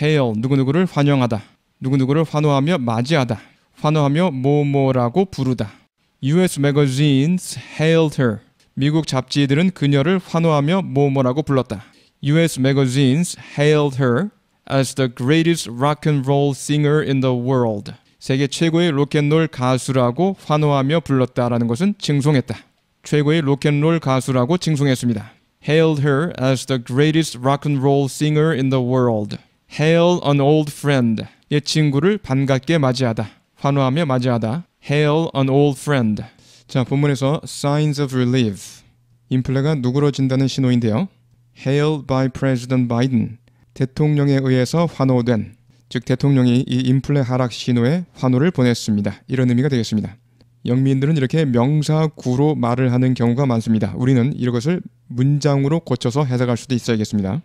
헤어 누구누구를 환영하다. 누구누구를 환호하며 맞이하다. 환호하며 뭐뭐라고 부르다. US Magazine's hailed her. 미국 잡지들은 그녀를 환호하며 뭐뭐라고 불렀다. US Magazine's hailed her as the greatest rock and roll singer in the world. 세계 최고의 록앤롤 가수라고 환호하며 불렀다라는 것은 칭송했다. 최고의 록앤롤 가수라고 칭송했습니다. hailed her as the greatest rock and roll singer in the world. hail an old friend. 옛 예 친구를 반갑게 맞이하다. 환호하며 맞이하다. hail an old friend. 자, 본문에서 signs of relief. 인플레가 누그러진다는 신호인데요. hail by President Biden. 대통령에 의해서 환호된 즉 대통령이 이 인플레 하락 신호에 환호를 보냈습니다. 이런 의미가 되겠습니다. 영미인들은 이렇게 명사구로 말을 하는 경우가 많습니다. 우리는 이것을 문장으로 고쳐서 해석할 수도 있어야겠습니다.